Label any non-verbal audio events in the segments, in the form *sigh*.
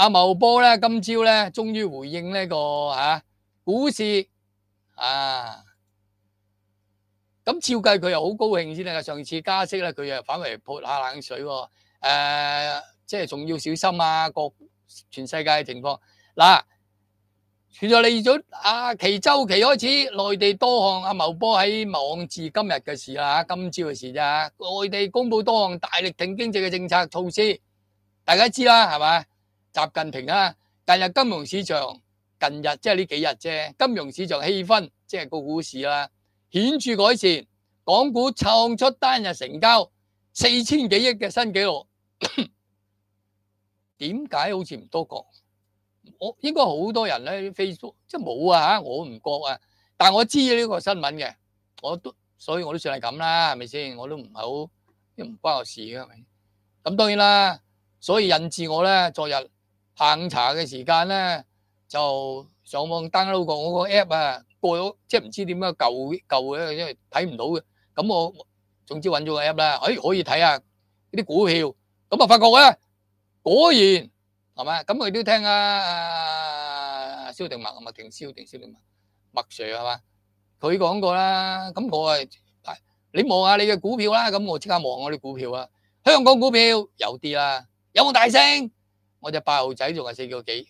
阿茂波咧，今朝咧，終於回應呢個股市啊！咁照計佢又好高興先啦。上次加息啦，佢又反為潑下冷水喎。誒，即係仲要小心啊！各全世界嘅情況嗱，除在嚟咗啊，期周期開始，內地多項阿茂波喺网志今日嘅事啦，今朝嘅事咋？内內地公布多項大力挺經濟嘅政策措施，大家知啦，係咪？习近平啊！近日金融市场，近日即係呢几日啫。金融市场气氛即係个股市啦，显著改善。港股创出单日成交四千幾亿嘅新纪录。*coughs* 點解好似唔多讲？我应该好多人咧，Facebook 即係冇啊我唔觉啊。但我知呢个新闻嘅，我都所以我都算係咁啦，係咪先？我都唔好，唔关我事嘅，咪咁当然啦。所以引致我咧，昨日。下午茶嘅時間咧，就上網 download 過我個 app 啊，過咗即係唔知點解舊舊嘅，因為睇唔到嘅。咁我總之揾咗個 app 啦，誒可以睇下呢啲股票。咁啊發覺咧，果然係咪？咁佢都聽阿蕭定文啊，定蕭定蕭定文，麥 Sir 係嘛？佢講過啦。咁我係你望下你嘅股票啦。咁我即刻望我啲股票啊，香港股票有啲啦，有冇大升？我只八号仔仲系四个几，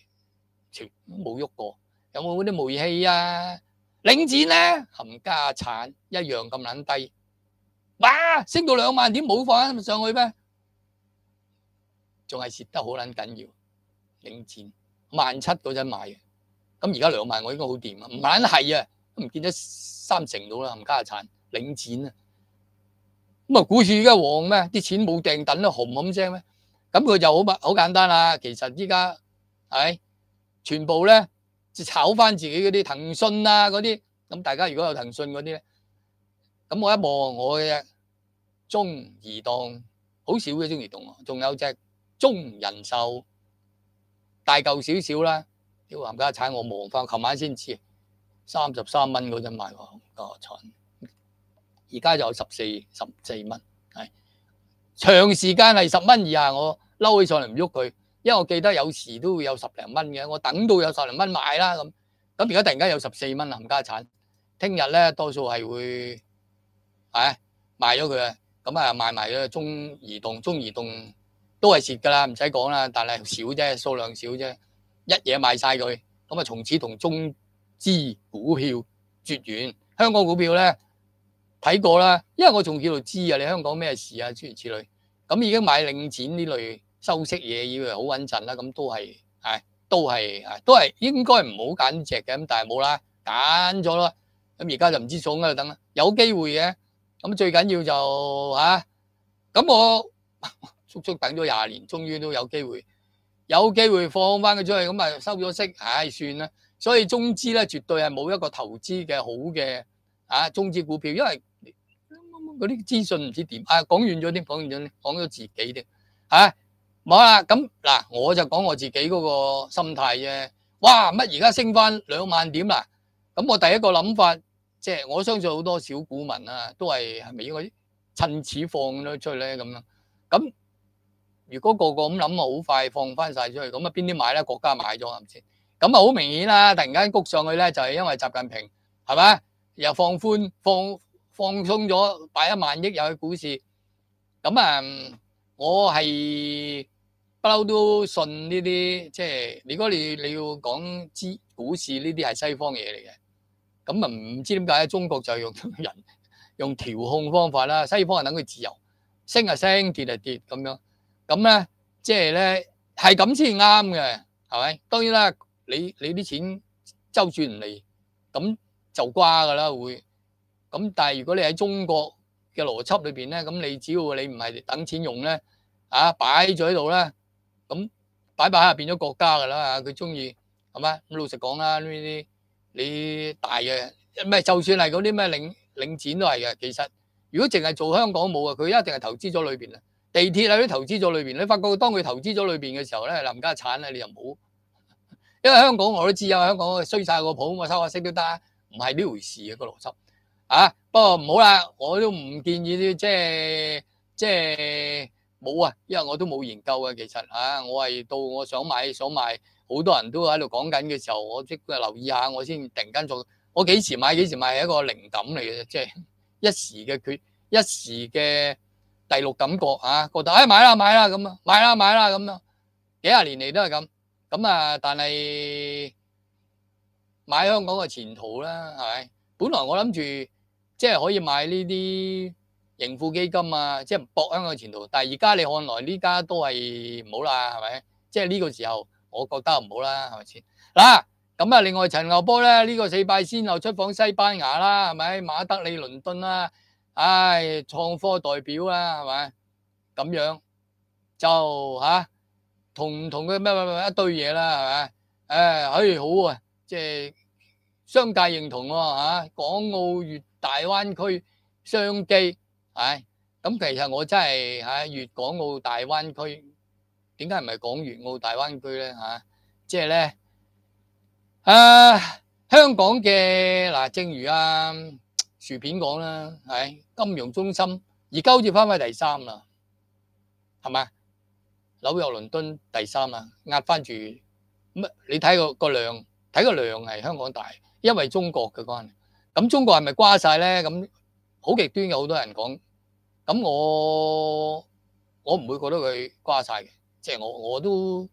全冇喐过。有冇嗰啲煤气啊？领展咧，冚家产一样咁捻低。哇！升到两万点冇放上去咩？仲系蚀得好捻紧要。领展万七嗰阵买嘅，咁而家两万我应该好掂啊！唔捻系啊，唔见咗三成到啦。冚家产、领展啊，咁啊，股市而家旺咩？啲钱冇掟趸啦，红咁声咩？咁佢就好麻好簡單啦，其實依家係全部咧就炒翻自己嗰啲騰訊啊嗰啲，咁大家如果有騰訊嗰啲咧，咁我一望我嘅中移動，好少嘅中移動仲有隻中人壽，大嚿少少啦，屌冚家產我忘翻，琴晚先知，三十三蚊嗰陣買個，我蠢，而家就十四十四蚊，係。長時間係十蚊以下，我嬲起上嚟唔喐佢，因為我記得有時都會有十零蚊嘅，我等到有十零蚊買啦咁。咁而家突然間有十四蚊冚家產，聽日咧多數係會係賣咗佢。咁啊賣埋嘅中移動，中移動都係蝕㗎啦，唔使講啦，但係少啫，數量少啫，一嘢賣晒佢。咁啊，從此同中資股票絕緣，香港股票咧。睇過啦，因為我仲叫做知啊，你香港咩事啊，諸如此類。咁已經買領展呢類收息嘢，以為好穩陣啦。咁都係，係都係，係都係應該唔好揀只嘅。咁但係冇啦，揀咗咯。咁而家就唔知做咩度等啦。有機會嘅。咁最緊要就嚇，咁我 *laughs* 足足等咗廿年，終於都有機會。有機會放翻佢出去，咁啊收咗息，唉算啦。所以中資咧絕對係冇一個投資嘅好嘅啊中資股票，因為。嗰啲資訊唔知點啊，講遠咗啲，講遠咗啲，講咗自己啲，嚇冇啦。咁嗱，我就講我自己嗰個心態啫。哇，乜而家升翻兩萬點啦？咁我第一個諗法，即係我相信好多小股民啊，都係係咪應該趁此放咗出咧咁啦？咁如果個個咁諗啊，好快放翻晒出去，咁啊邊啲買咧？國家買咗係咪先？咁啊好明顯啦，突然間谷上去咧，就係因為習近平係咪又放寬放？放鬆咗，擺一萬億入去股市，咁啊，我係不嬲都信呢啲，即係如果你你要講资股市呢啲係西方嘢嚟嘅，咁啊唔知點解中國就用 *laughs* 人用調控方法啦，西方係等佢自由，升啊升，跌啊跌咁樣。咁咧即係咧係咁先啱嘅，系咪？当然啦，你你啲錢周轉唔嚟，咁就瓜噶啦會。咁但係如果你喺中國嘅邏輯裏面呢，咁你只要你唔係等錢用呢，啊擺咗喺度咧，咁擺擺下變咗國家㗎啦佢鍾意係咪？咁老實講啦，呢啲你大嘅唔就算係嗰啲咩領領展都係嘅。其實如果淨係做香港冇嘅，佢一定係投資咗裏面啊。地鐵啊都投資咗裏面，你發覺當佢投資咗裏面嘅時候咧，林家產咧你又冇，因為香港我都知啊，香港衰晒個普，我收下息都得，唔係呢回事嘅個邏輯。啊！不過唔好啦，我都唔建議啲，即係即係冇啊，因為我都冇研究啊。其實啊，我係到我想買想賣，好多人都喺度講緊嘅時候，我即係留意下，我先突然間做。我幾時買幾時買係一個靈感嚟嘅，即係 *laughs* 一時嘅決，一時嘅第六感覺啊，覺得哎買啦買啦咁啊，買啦買啦咁啊，幾十年嚟都係咁。咁啊，但係買香港嘅前途啦，係咪？本來我諗住。即係可以買呢啲盈富基金啊，即係搏香港前途。但係而家你看來呢家都係唔好啦，係咪？即係呢個時候，我覺得唔好啦，係咪先？嗱，咁啊，另外陳牛波咧，呢個四拜先後出訪西班牙啦，係咪？馬德里、倫敦啦，唉，創科代表啦，係咪？咁樣就嚇同唔同嘅咩咩咩一堆嘢啦，係咪？誒，以好啊，即係商界認同喎嚇，港澳粵。大湾区商机，唉，咁其实我真系，唉，粤港澳大湾区，点解唔系讲粤澳大湾区咧？吓，即系咧，啊，香港嘅嗱，正如啊薯片讲啦，系金融中心，而家好似翻翻第三啦，系嘛？纽约、伦敦第三啦，压翻住，乜？你睇个个量，睇个量系香港大，因为中国嘅关系。咁中國係咪瓜晒咧？咁好極端嘅好多人講，咁我我唔會覺得佢瓜晒嘅，即係我我都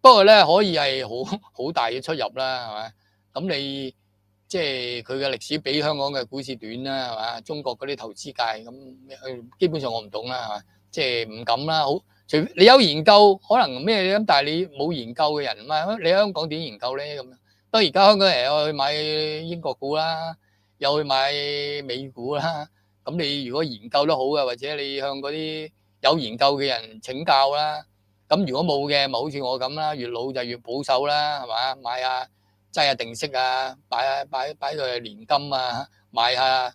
不過咧可以係好 *laughs* 好大嘅出入啦，係嘛？咁你即係佢嘅歷史比香港嘅股市短啦，係嘛？中國嗰啲投資界咁，基本上我唔懂啦，係嘛？即係唔敢啦，好除你有研究可能咩咁，但係你冇研究嘅人唔你香港點研究咧咁？不過而家香港人又去買英國股啦。又去買美股啦，*laughs* 咁你如果研究得好嘅，或者你向嗰啲有研究嘅人請教啦。咁如果冇嘅，咪好似我咁啦，越老就越保守啦，係嘛？買下擠下定息啊，擺下擺擺到去年金啊，買下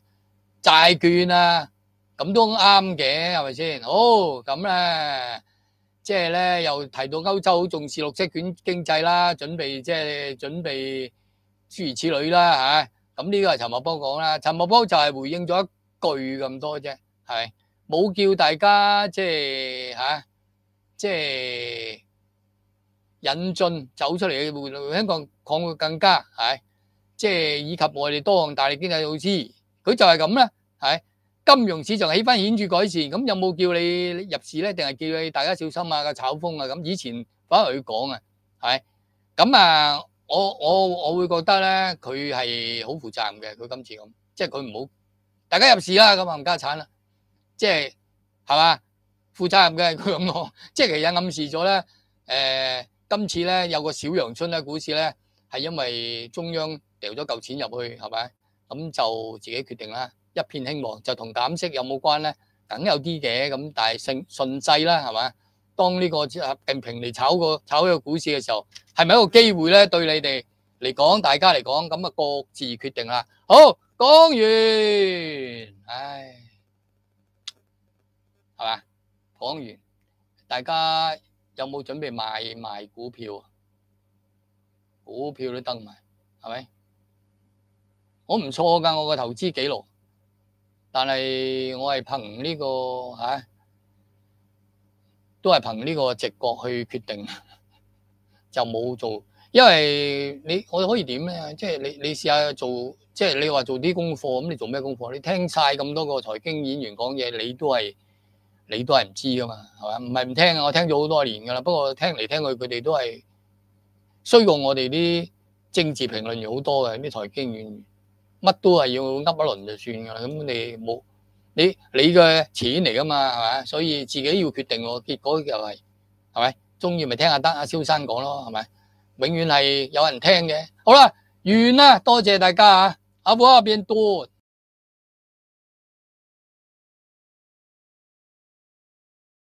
債券啊，咁都啱嘅，係咪先？好咁咧，即係咧又提到歐洲好重視綠色卷經濟啦，準備即係準備諸如此類啦，嚇。咁呢個係陳茂波講啦，陳茂波就係回應咗一句咁多啫，係冇叫大家即係嚇，即係引進走出嚟嘅香港擴會更加係，即係以及我哋多項大利經濟措施，佢就係咁啦，係金融市場起翻顯著改善，咁有冇叫你入市咧？定係叫你大家小心啊，炒風啊咁？以前反而佢講啊，係咁啊。我我我會覺得咧，佢係好負責任嘅。佢今次咁，即係佢唔好大家入市啦，咁啊，唔家鏟啦，即係係嘛負責任嘅佢咁講，*laughs* 即係其實暗示咗咧。誒，今次咧有個小陽春咧，股市咧係因為中央掉咗嚿錢入去，係咪？咁就自己決定啦，一片興旺，就同減息有冇關咧？梗有啲嘅，咁但係信順勢啦，係咪？当呢个习近平嚟炒个炒呢个股市嘅时候，系咪一个机会咧？对你哋嚟讲，大家嚟讲，咁啊各自决定啦。好，讲完，唉，系嘛？讲完，大家有冇准备卖卖股票啊？股票都登埋，系咪？我唔错噶，我个投资记录，但系我系凭呢个吓。都系憑呢個直覺去決定，*laughs* 就冇做，因為你我可以點咧？即係你你試下做，即係你話做啲功課，咁你做咩功課？你聽晒咁多個财經演員講嘢，你都係你都係唔知噶嘛，係嘛？唔係唔聽啊，我聽咗好多年噶啦，不過聽嚟聽去，佢哋都係衰要我哋啲政治評論员好多嘅啲财經演員，乜都係要噏一轮就算噶啦，咁你冇。你你嘅钱嚟噶嘛，係嘛？所以自己要决定喎，结果就是，係咪？中意咪听下得阿蕭生讲咯，係咪？永远係有人听嘅。好啦，完啦，多谢大家啊，阿婆阿边多。